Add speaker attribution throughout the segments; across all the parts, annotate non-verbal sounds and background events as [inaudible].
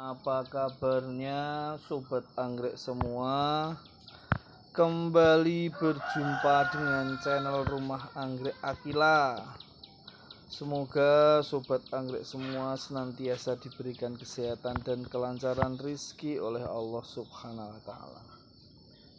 Speaker 1: Apa kabarnya sobat anggrek semua? Kembali berjumpa dengan channel Rumah Anggrek Akila. Semoga sobat anggrek semua senantiasa diberikan kesehatan dan kelancaran rizki oleh Allah Subhanahu wa taala.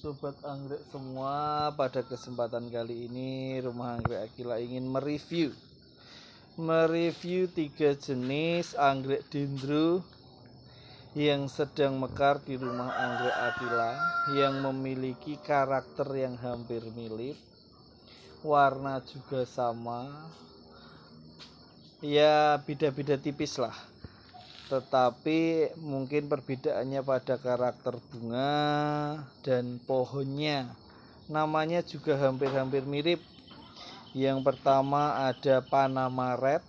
Speaker 1: Sobat anggrek semua, pada kesempatan kali ini Rumah Anggrek Akila ingin mereview mereview tiga jenis anggrek dendro yang sedang mekar di rumah Anggrek Atila yang memiliki karakter yang hampir mirip warna juga sama ya beda-beda tipis lah tetapi mungkin perbedaannya pada karakter bunga dan pohonnya namanya juga hampir-hampir mirip yang pertama ada Panama Red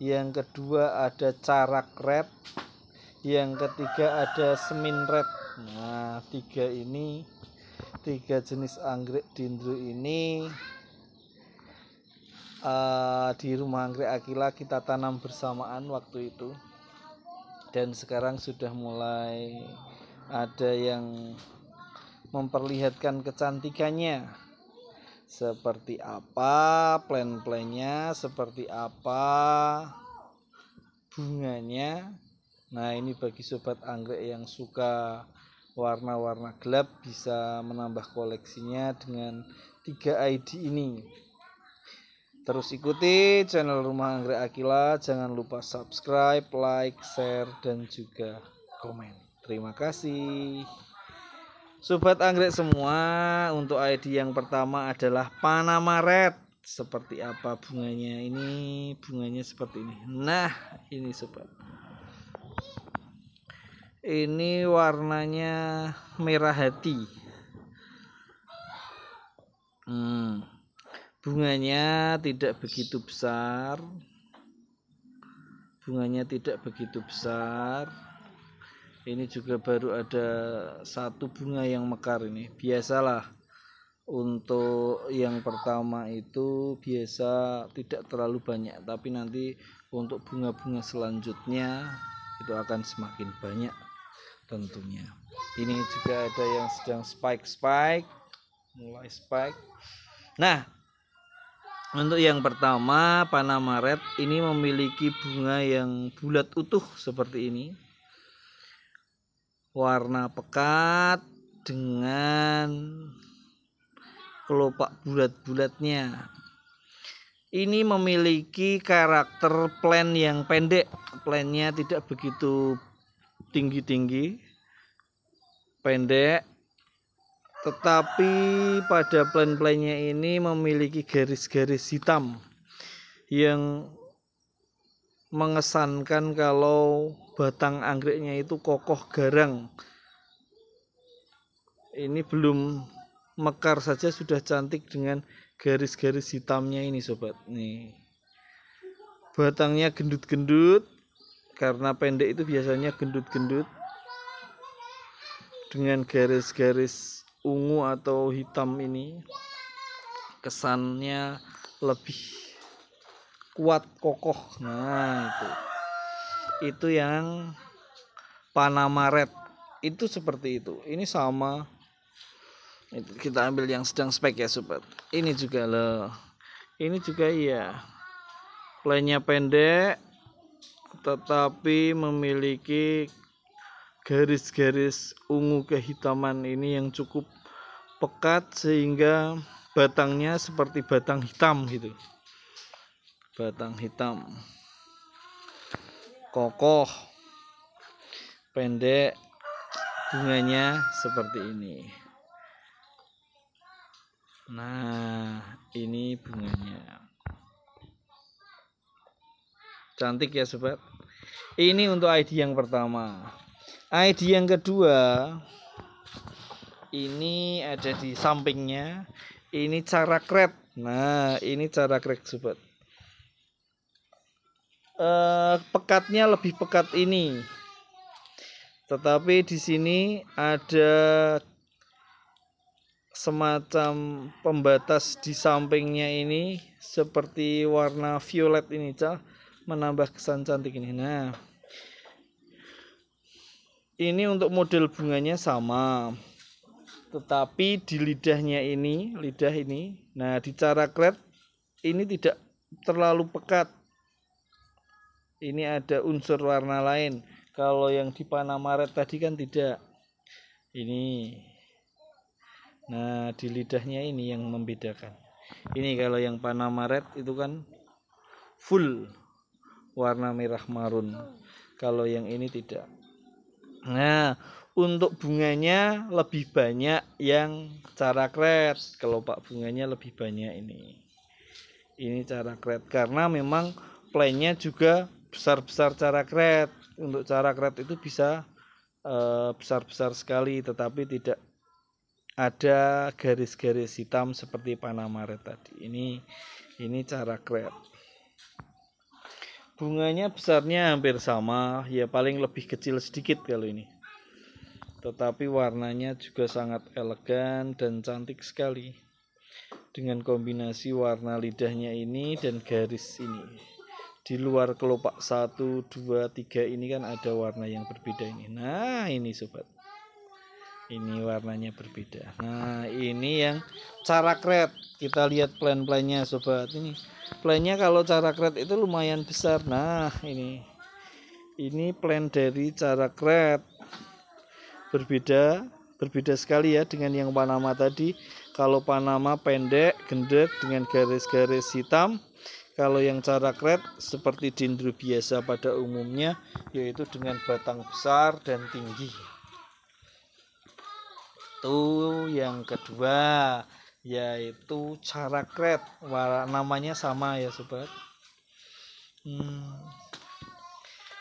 Speaker 1: yang kedua ada Carak Red yang ketiga ada semin red. nah tiga ini tiga jenis anggrek dindru ini uh, di rumah anggrek akila kita tanam bersamaan waktu itu dan sekarang sudah mulai ada yang memperlihatkan kecantikannya seperti apa plan-plannya seperti apa bunganya Nah, ini bagi sobat anggrek yang suka warna-warna gelap bisa menambah koleksinya dengan 3 ID ini. Terus ikuti channel Rumah Anggrek Akila, jangan lupa subscribe, like, share dan juga komen. Terima kasih. Sobat anggrek semua, untuk ID yang pertama adalah Panama Red. Seperti apa bunganya ini? Bunganya seperti ini. Nah, ini sobat ini warnanya merah hati hmm, bunganya tidak begitu besar bunganya tidak begitu besar ini juga baru ada satu bunga yang mekar ini biasalah untuk yang pertama itu biasa tidak terlalu banyak tapi nanti untuk bunga-bunga selanjutnya itu akan semakin banyak tentunya ini juga ada yang sedang spike spike mulai spike nah untuk yang pertama Panama Red ini memiliki bunga yang bulat utuh seperti ini warna pekat dengan kelopak bulat-bulatnya ini memiliki karakter plan yang pendek plannya tidak begitu tinggi-tinggi, pendek, tetapi pada plan-plannya ini memiliki garis-garis hitam yang mengesankan kalau batang anggreknya itu kokoh garang. Ini belum mekar saja sudah cantik dengan garis-garis hitamnya ini sobat. Nih. Batangnya gendut-gendut, karena pendek itu biasanya gendut-gendut dengan garis-garis ungu atau hitam ini kesannya lebih kuat kokoh nah itu itu yang Panama Red itu seperti itu ini sama kita ambil yang sedang spek ya sobat ini juga loh ini juga iya plannya pendek tetapi memiliki garis-garis ungu kehitaman ini yang cukup pekat sehingga batangnya seperti batang hitam gitu batang hitam kokoh pendek bunganya seperti ini nah ini bunganya Cantik ya sobat. Ini untuk ID yang pertama. ID yang kedua ini ada di sampingnya. Ini cara kret. Nah, ini cara kret sobat. Eh, pekatnya lebih pekat ini. Tetapi di sini ada semacam pembatas di sampingnya ini seperti warna violet ini cah menambah kesan cantik ini nah ini untuk model bunganya sama tetapi di lidahnya ini lidah ini nah di cara klet ini tidak terlalu pekat ini ada unsur warna lain kalau yang di Panama Red tadi kan tidak ini nah di lidahnya ini yang membedakan ini kalau yang Panama Red itu kan full warna merah marun kalau yang ini tidak nah untuk bunganya lebih banyak yang cara kret pak bunganya lebih banyak ini ini cara kret karena memang plannya juga besar-besar cara kret untuk cara kret itu bisa eh, besar-besar sekali tetapi tidak ada garis-garis hitam seperti Panama Red tadi ini ini cara kret bunganya besarnya hampir sama ya paling lebih kecil sedikit kalau ini tetapi warnanya juga sangat elegan dan cantik sekali dengan kombinasi warna lidahnya ini dan garis ini di luar kelopak 1, 2, 3 ini kan ada warna yang berbeda ini nah ini sobat ini warnanya berbeda nah ini yang cara kret kita lihat plan-plannya sobat ini plannya kalau cara kret itu lumayan besar nah ini ini plan dari cara kret berbeda berbeda sekali ya dengan yang Panama tadi kalau Panama pendek gendek dengan garis-garis hitam kalau yang cara kret seperti dendro biasa pada umumnya yaitu dengan batang besar dan tinggi satu yang kedua yaitu cara kret namanya sama ya sobat hmm.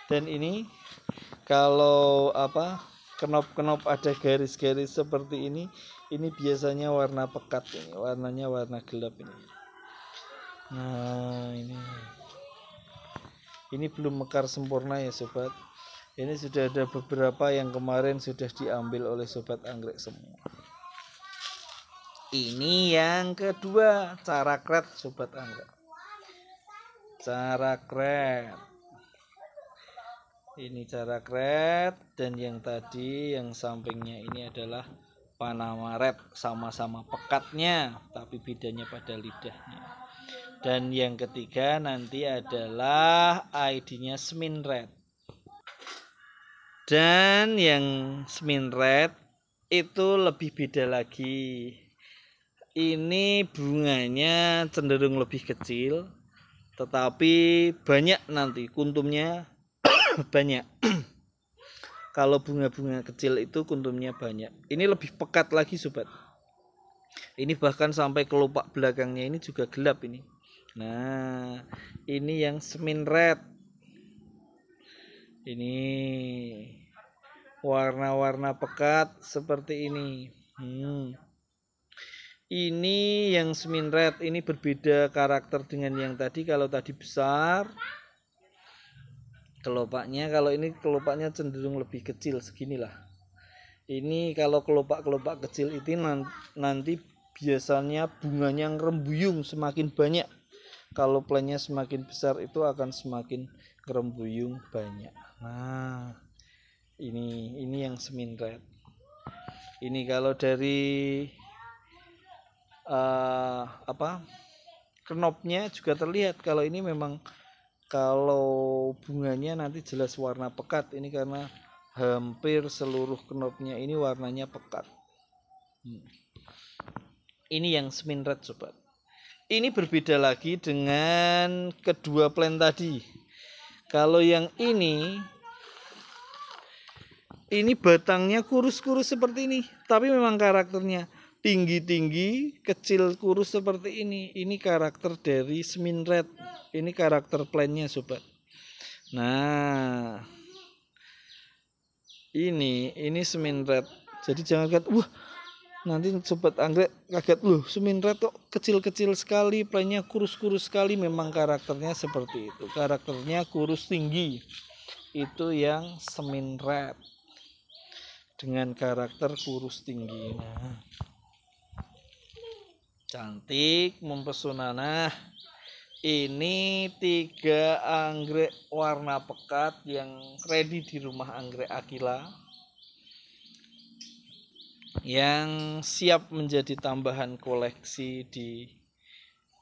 Speaker 1: dan ini kalau apa kenop-kenop ada garis-garis seperti ini ini biasanya warna pekat ini warnanya warna gelap ini nah ini ini belum mekar sempurna ya sobat ini sudah ada beberapa yang kemarin sudah diambil oleh sobat anggrek semua ini yang kedua cara kret sobat anggrek cara kret ini cara kret dan yang tadi yang sampingnya ini adalah Panama Red sama-sama pekatnya tapi bedanya pada lidahnya dan yang ketiga nanti adalah ID-nya Smin Red dan yang semin red itu lebih beda lagi ini bunganya cenderung lebih kecil tetapi banyak nanti kuntumnya [coughs] banyak [coughs] kalau bunga-bunga kecil itu kuntumnya banyak ini lebih pekat lagi sobat ini bahkan sampai kelopak belakangnya ini juga gelap ini nah ini yang semin red ini warna-warna pekat seperti ini hmm. ini yang semin red ini berbeda karakter dengan yang tadi kalau tadi besar kelopaknya kalau ini kelopaknya cenderung lebih kecil seginilah ini kalau kelopak-kelopak kecil itu nanti biasanya bunganya ngerembuyung semakin banyak kalau plannya semakin besar itu akan semakin ngerembuyung banyak nah ini ini yang semin ini kalau dari uh, apa knopnya juga terlihat kalau ini memang kalau bunganya nanti jelas warna pekat ini karena hampir seluruh knopnya ini warnanya pekat hmm. ini yang semin red sobat ini berbeda lagi dengan kedua plan tadi kalau yang ini ini batangnya kurus-kurus seperti ini, tapi memang karakternya tinggi-tinggi, kecil kurus seperti ini. Ini karakter dari semin red. Ini karakter plannya, sobat. Nah, ini ini semin red. Jadi jangan lihat, wah nanti sobat anggrek kaget loh suminra kok kecil-kecil sekali playnya kurus-kurus sekali memang karakternya seperti itu karakternya kurus tinggi itu yang seminret dengan karakter kurus tinggi nah cantik mempesona nah ini tiga anggrek warna pekat yang ready di rumah anggrek Akila yang siap menjadi tambahan koleksi di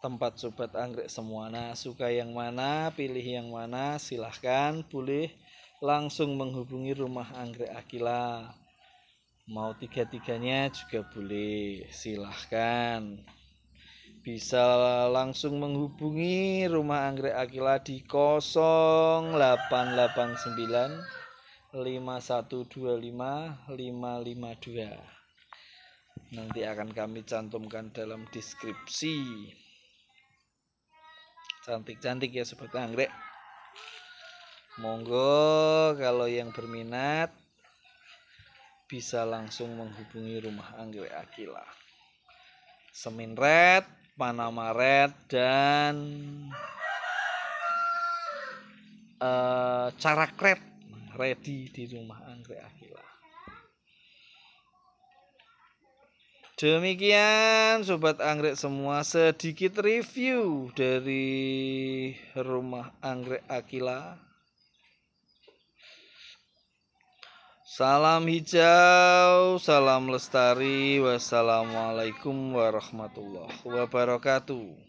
Speaker 1: tempat sobat anggrek semua. Nah, suka yang mana, pilih yang mana, silahkan boleh langsung menghubungi rumah anggrek Akila. Mau tiga-tiganya juga boleh, silahkan. Bisa langsung menghubungi rumah anggrek Akila di 0889 5125 552 nanti akan kami cantumkan dalam deskripsi cantik-cantik ya sobat anggrek monggo kalau yang berminat bisa langsung menghubungi rumah anggrek Akila Semin Red, Panama Red dan uh, Carak Red ready di rumah anggrek Akila Demikian sobat anggrek semua sedikit review dari rumah anggrek Akila. Salam hijau, salam lestari. Wassalamualaikum warahmatullahi wabarakatuh.